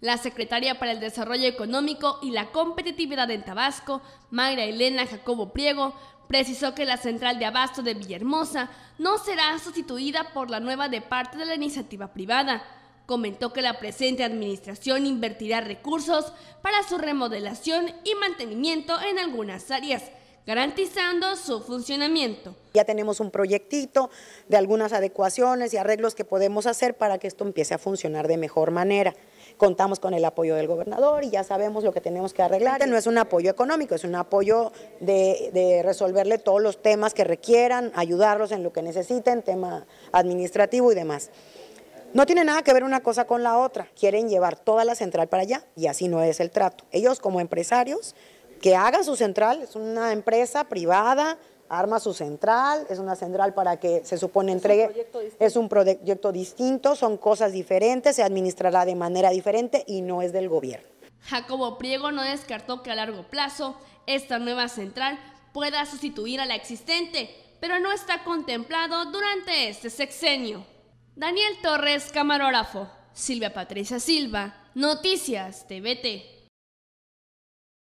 La secretaria para el Desarrollo Económico y la Competitividad en Tabasco, Magra Elena Jacobo Priego, precisó que la central de abasto de Villahermosa no será sustituida por la nueva de parte de la iniciativa privada. Comentó que la presente administración invertirá recursos para su remodelación y mantenimiento en algunas áreas garantizando su funcionamiento. Ya tenemos un proyectito de algunas adecuaciones y arreglos que podemos hacer para que esto empiece a funcionar de mejor manera contamos con el apoyo del gobernador y ya sabemos lo que tenemos que arreglar. No es un apoyo económico, es un apoyo de, resolverle todos los temas que requieran, ayudarlos en lo que necesiten, tema administrativo y demás. No tiene nada que ver una cosa con la otra, quieren llevar toda la central para allá y así no es el trato. Ellos como empresarios, que hagan su central, es una empresa privada, arma su central, es una central para que se supone entregue, es un proyecto distinto, son cosas diferentes, se administrará de manera diferente y no es del gobierno. Jacobo Priego no descartó que a largo plazo esta nueva central pueda sustituir a la existente, pero no está contemplado durante este sexenio. Daniel Torres, camarógrafo. Silvia Patricia Silva, Noticias TVT.